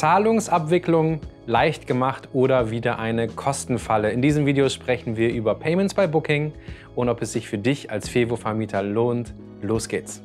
Zahlungsabwicklung leicht gemacht oder wieder eine Kostenfalle. In diesem Video sprechen wir über Payments by Booking und ob es sich für dich als Fevo-Vermieter lohnt. Los geht's!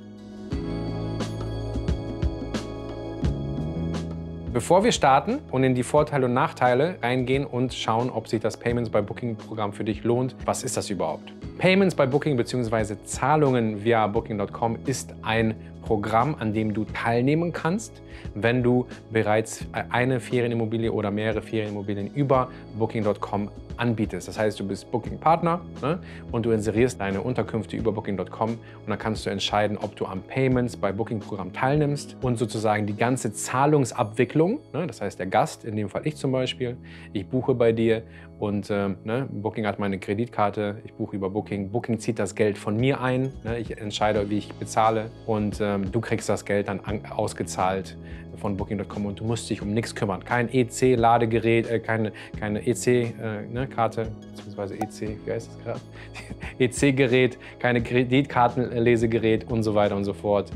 Bevor wir starten und in die Vorteile und Nachteile reingehen und schauen, ob sich das Payments by Booking Programm für dich lohnt, was ist das überhaupt? Payments by Booking bzw. Zahlungen via Booking.com ist ein Programm, an dem du teilnehmen kannst, wenn du bereits äh, eine Ferienimmobilie oder mehrere Ferienimmobilien über Booking.com anbietest. Das heißt, du bist Booking-Partner ne? und du inserierst deine Unterkünfte über Booking.com und dann kannst du entscheiden, ob du am Payments bei Booking-Programm teilnimmst und sozusagen die ganze Zahlungsabwicklung Empfehlung. Ne? Das heißt, der Gast, in dem Fall ich zum Beispiel, ich buche bei dir und äh, ne? Booking hat meine Kreditkarte, ich buche über Booking. Booking zieht das Geld von mir ein, ne? ich entscheide, wie ich bezahle und ähm, du kriegst das Geld dann ausgezahlt von Booking.com und du musst dich um nichts kümmern. Kein EC-Ladegerät, äh, keine, keine EC-Karte, äh, ne, beziehungsweise EC, wie heißt das gerade? EC-Gerät, keine Kreditkartenlesegerät und so weiter und so fort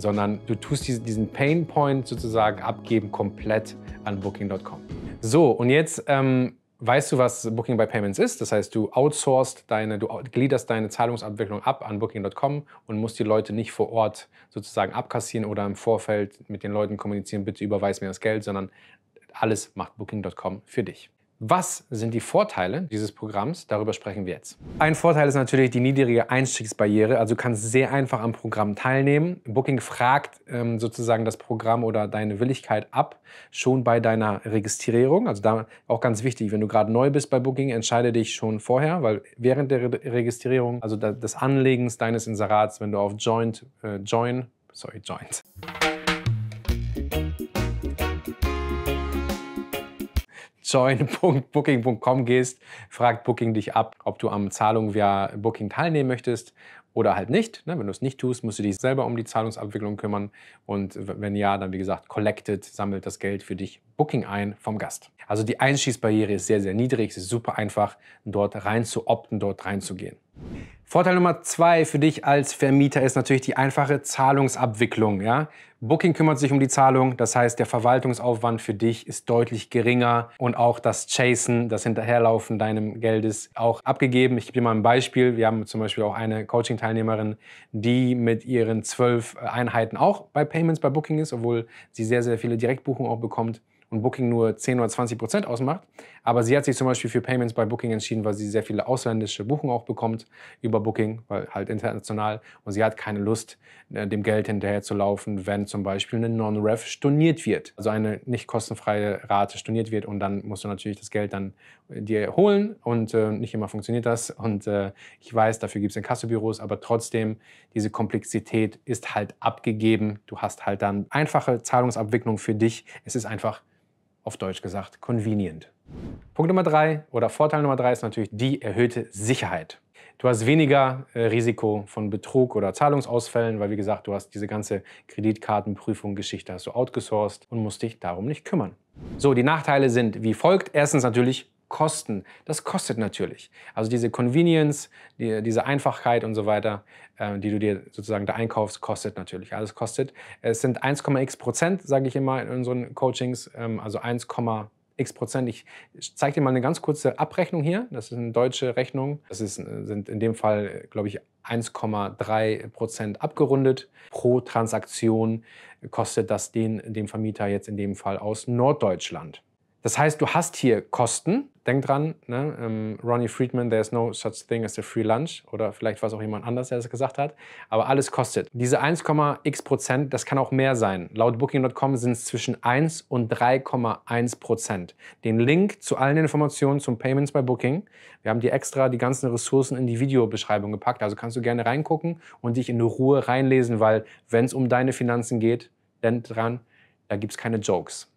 sondern du tust diesen Pain Point sozusagen abgeben komplett an Booking.com. So, und jetzt ähm, weißt du, was Booking by Payments ist. Das heißt, du outsourced deine, du gliederst deine Zahlungsabwicklung ab an Booking.com und musst die Leute nicht vor Ort sozusagen abkassieren oder im Vorfeld mit den Leuten kommunizieren, bitte überweis mir das Geld, sondern alles macht Booking.com für dich. Was sind die Vorteile dieses Programms? Darüber sprechen wir jetzt. Ein Vorteil ist natürlich die niedrige Einstiegsbarriere. Also du kannst sehr einfach am Programm teilnehmen. Booking fragt ähm, sozusagen das Programm oder deine Willigkeit ab, schon bei deiner Registrierung. Also da auch ganz wichtig, wenn du gerade neu bist bei Booking, entscheide dich schon vorher, weil während der Re Registrierung, also da, des Anlegens deines Inserats, wenn du auf Joint, äh, Join, sorry, Joint. join.booking.com gehst, fragt Booking dich ab, ob du am Zahlung via Booking teilnehmen möchtest oder halt nicht. Ne, wenn du es nicht tust, musst du dich selber um die Zahlungsabwicklung kümmern. Und wenn ja, dann wie gesagt, collected, sammelt das Geld für dich Booking ein vom Gast. Also die Einschießbarriere ist sehr, sehr niedrig. Es ist super einfach, dort rein zu opten, dort reinzugehen. Vorteil Nummer zwei für dich als Vermieter ist natürlich die einfache Zahlungsabwicklung. Ja? Booking kümmert sich um die Zahlung, das heißt, der Verwaltungsaufwand für dich ist deutlich geringer und auch das Chasen, das Hinterherlaufen deinem Geld ist auch abgegeben. Ich gebe dir mal ein Beispiel. Wir haben zum Beispiel auch eine Coaching-Teilnehmerin, die mit ihren zwölf Einheiten auch bei Payments bei Booking ist, obwohl sie sehr, sehr viele Direktbuchungen auch bekommt und Booking nur 10 oder 20 Prozent ausmacht. Aber sie hat sich zum Beispiel für Payments bei Booking entschieden, weil sie sehr viele ausländische Buchungen auch bekommt über Booking, weil halt international. Und sie hat keine Lust, äh, dem Geld hinterher zu laufen, wenn zum Beispiel eine Non-Ref storniert wird. Also eine nicht kostenfreie Rate storniert wird und dann musst du natürlich das Geld dann dir holen und äh, nicht immer funktioniert das. Und äh, ich weiß, dafür gibt es Kassebüros, aber trotzdem, diese Komplexität ist halt abgegeben. Du hast halt dann einfache Zahlungsabwicklung für dich. Es ist einfach auf Deutsch gesagt convenient. Punkt Nummer drei oder Vorteil Nummer drei ist natürlich die erhöhte Sicherheit. Du hast weniger äh, Risiko von Betrug oder Zahlungsausfällen, weil wie gesagt, du hast diese ganze Kreditkartenprüfung Geschichte hast du outgesourced und musst dich darum nicht kümmern. So, die Nachteile sind wie folgt. Erstens natürlich Kosten, das kostet natürlich. Also diese Convenience, die, diese Einfachheit und so weiter, äh, die du dir sozusagen da einkaufst, kostet natürlich. Alles kostet. Äh, es sind 1,x Prozent, sage ich immer in unseren Coachings, ähm, also 1,x Prozent. Ich zeige dir mal eine ganz kurze Abrechnung hier. Das ist eine deutsche Rechnung. Das ist, sind in dem Fall, glaube ich, 1,3 Prozent abgerundet. Pro Transaktion kostet das den, dem Vermieter jetzt in dem Fall aus Norddeutschland. Das heißt, du hast hier Kosten. Denk dran, ne? ähm, Ronnie Friedman, there's no such thing as a free lunch. Oder vielleicht war es auch jemand anders, der das gesagt hat. Aber alles kostet. Diese 1,x Prozent, das kann auch mehr sein. Laut Booking.com sind es zwischen 1 und 3,1 Prozent. Den Link zu allen Informationen zum Payments bei Booking. Wir haben dir extra die ganzen Ressourcen in die Videobeschreibung gepackt. Also kannst du gerne reingucken und dich in Ruhe reinlesen, weil wenn es um deine Finanzen geht, denk dran, da gibt es keine Jokes.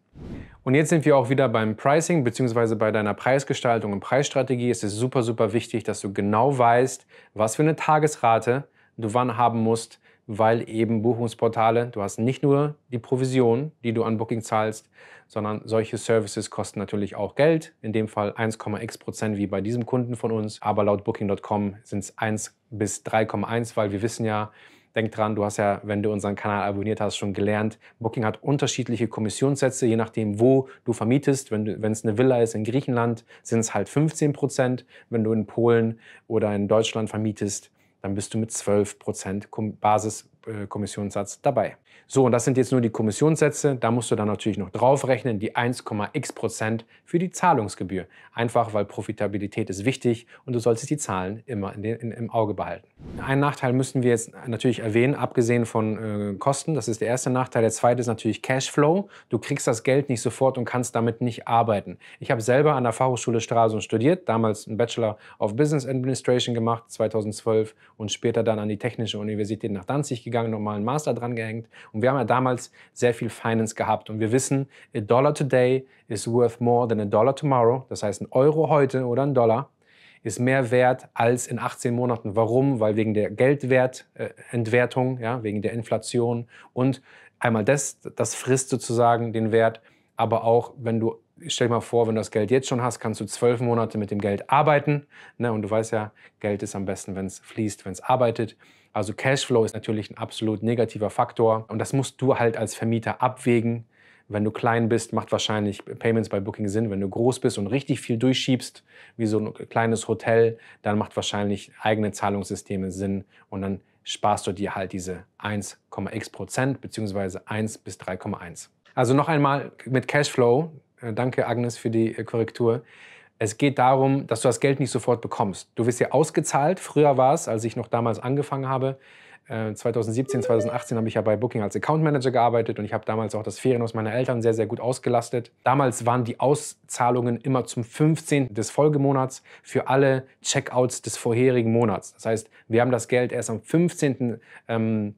Und jetzt sind wir auch wieder beim Pricing bzw. bei deiner Preisgestaltung und Preisstrategie. Es ist super, super wichtig, dass du genau weißt, was für eine Tagesrate du wann haben musst, weil eben Buchungsportale, du hast nicht nur die Provision, die du an Booking zahlst, sondern solche Services kosten natürlich auch Geld, in dem Fall 1,x Prozent wie bei diesem Kunden von uns, aber laut Booking.com sind es 1 bis 3,1, weil wir wissen ja, Denk dran, du hast ja, wenn du unseren Kanal abonniert hast, schon gelernt, Booking hat unterschiedliche Kommissionssätze, je nachdem, wo du vermietest. Wenn du, wenn es eine Villa ist in Griechenland, sind es halt 15 Prozent. Wenn du in Polen oder in Deutschland vermietest, dann bist du mit 12 Prozent Basis äh, Kommissionssatz dabei. So, und das sind jetzt nur die Kommissionssätze. Da musst du dann natürlich noch draufrechnen, die 1,x Prozent für die Zahlungsgebühr. Einfach, weil Profitabilität ist wichtig und du solltest die Zahlen immer in den, in, im Auge behalten. Einen Nachteil müssen wir jetzt natürlich erwähnen, abgesehen von äh, Kosten. Das ist der erste Nachteil. Der zweite ist natürlich Cashflow. Du kriegst das Geld nicht sofort und kannst damit nicht arbeiten. Ich habe selber an der Fachhochschule Stralsund studiert, damals einen Bachelor of Business Administration gemacht, 2012 und später dann an die Technische Universität nach Danzig gegangen durchgegangen, nochmal einen Master dran gehängt. Und wir haben ja damals sehr viel Finance gehabt. Und wir wissen, a dollar today is worth more than a dollar tomorrow. Das heißt, ein Euro heute oder ein Dollar ist mehr wert als in 18 Monaten. Warum? Weil wegen der Geldwertentwertung, äh, ja, wegen der Inflation und einmal das, das frisst sozusagen den Wert, aber auch wenn du Stell dir mal vor, wenn du das Geld jetzt schon hast, kannst du zwölf Monate mit dem Geld arbeiten. Ne? Und du weißt ja, Geld ist am besten, wenn es fließt, wenn es arbeitet. Also Cashflow ist natürlich ein absolut negativer Faktor und das musst du halt als Vermieter abwägen. Wenn du klein bist, macht wahrscheinlich Payments bei Booking Sinn. Wenn du groß bist und richtig viel durchschiebst, wie so ein kleines Hotel, dann macht wahrscheinlich eigene Zahlungssysteme Sinn und dann sparst du dir halt diese 1,x Prozent bzw. 1 bis 3,1. Also noch einmal mit Cashflow, äh, danke Agnes für die äh, Korrektur. Es geht darum, dass du das Geld nicht sofort bekommst. Du wirst ja ausgezahlt. Früher war es, als ich noch damals angefangen habe, 2017, äh, 2018 habe ich ja bei Booking als Account Manager gearbeitet und ich habe damals auch das Ferienhaus meiner Eltern sehr, sehr gut ausgelastet. Damals waren die Auszahlungen immer zum 15. des Folgemonats für alle Checkouts des vorherigen Monats. Das heißt, wir haben das Geld erst am 15. Ähm,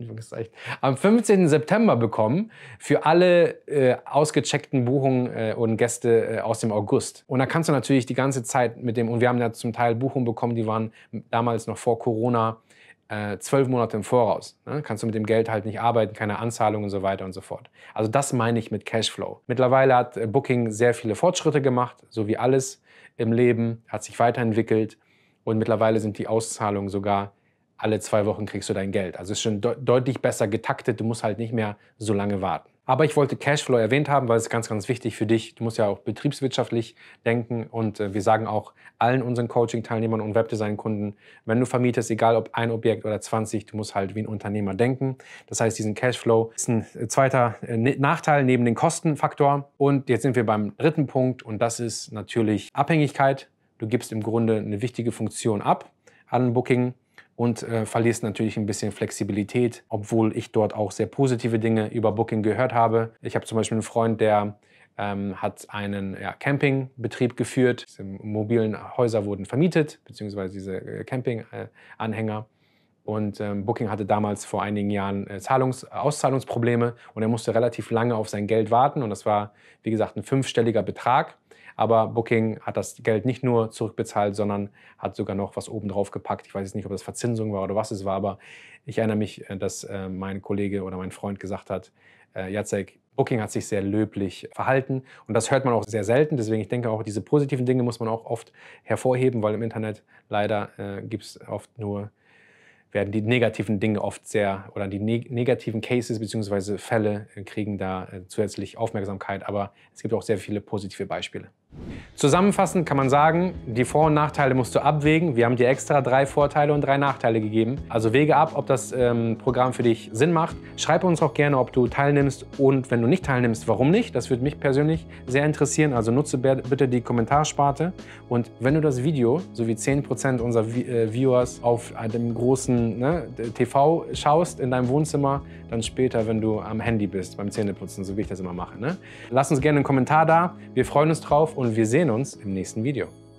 Anführungszeichen, am 15. September bekommen für alle äh, ausgecheckten Buchungen äh, und Gäste äh, aus dem August. Und da kannst du natürlich die ganze Zeit mit dem, und wir haben ja zum Teil Buchungen bekommen, die waren damals noch vor Corona äh, zwölf Monate im Voraus. Ne? Kannst du mit dem Geld halt nicht arbeiten, keine Anzahlung und so weiter und so fort. Also das meine ich mit Cashflow. Mittlerweile hat äh, Booking sehr viele Fortschritte gemacht, so wie alles im Leben, hat sich weiterentwickelt und mittlerweile sind die Auszahlungen sogar alle zwei Wochen kriegst du dein Geld. Also ist schon de deutlich besser getaktet, du musst halt nicht mehr so lange warten. Aber ich wollte Cashflow erwähnt haben, weil es ganz, ganz wichtig für dich. Du musst ja auch betriebswirtschaftlich denken und äh, wir sagen auch allen unseren Coaching-Teilnehmern und Webdesign-Kunden, wenn du vermietest, egal ob ein Objekt oder 20, du musst halt wie ein Unternehmer denken. Das heißt, diesen Cashflow ist ein zweiter äh, ne-, Nachteil neben dem Kostenfaktor. Und jetzt sind wir beim dritten Punkt und das ist natürlich Abhängigkeit. Du gibst im Grunde eine wichtige Funktion ab an Booking und äh, verlierst natürlich ein bisschen Flexibilität, obwohl ich dort auch sehr positive Dinge über Booking gehört habe. Ich habe zum Beispiel einen Freund, der ähm, hat einen ja, Campingbetrieb geführt. Diese mobilen Häuser wurden vermietet, beziehungsweise diese äh, Campinganhänger. Und ähm, Booking hatte damals vor einigen Jahren äh, Zahlungs-, Auszahlungsprobleme und er musste relativ lange auf sein Geld warten. Und das war, wie gesagt, ein fünfstelliger Betrag. Aber Booking hat das Geld nicht nur zurückbezahlt, sondern hat sogar noch was obendrauf gepackt. Ich weiß jetzt nicht, ob das Verzinsung war oder was es war, aber ich erinnere mich, äh, dass äh, mein Kollege oder mein Freund gesagt hat, äh, Jacek, Booking hat sich sehr löblich verhalten und das hört man auch sehr selten. Deswegen, ich denke auch, diese positiven Dinge muss man auch oft hervorheben, weil im Internet leider äh, gibt es oft nur, werden die negativen Dinge oft sehr, oder die neg negativen Cases bzw. Fälle kriegen da äh, zusätzlich Aufmerksamkeit. Aber es gibt auch sehr viele positive Beispiele. Zusammenfassend kann man sagen, die Vor- und Nachteile musst du abwägen. Wir haben dir extra drei Vorteile und drei Nachteile gegeben. Also wege ab, ob das ähm, Programm für dich Sinn macht. Schreib uns auch gerne, ob du teilnimmst und wenn du nicht teilnimmst, warum nicht. Das würde mich persönlich sehr interessieren. Also nutze bitte die Kommentarsparte. Und wenn du das Video, sowie 10% unserer äh, Viewers auf einem äh, großen ne, TV schaust in deinem Wohnzimmer, dann später, wenn du am Handy bist, beim Zähneputzen, so wie ich das immer mache. Ne? Lass uns gerne einen Kommentar da. Wir freuen uns drauf und wir sehen uns im nächsten Video.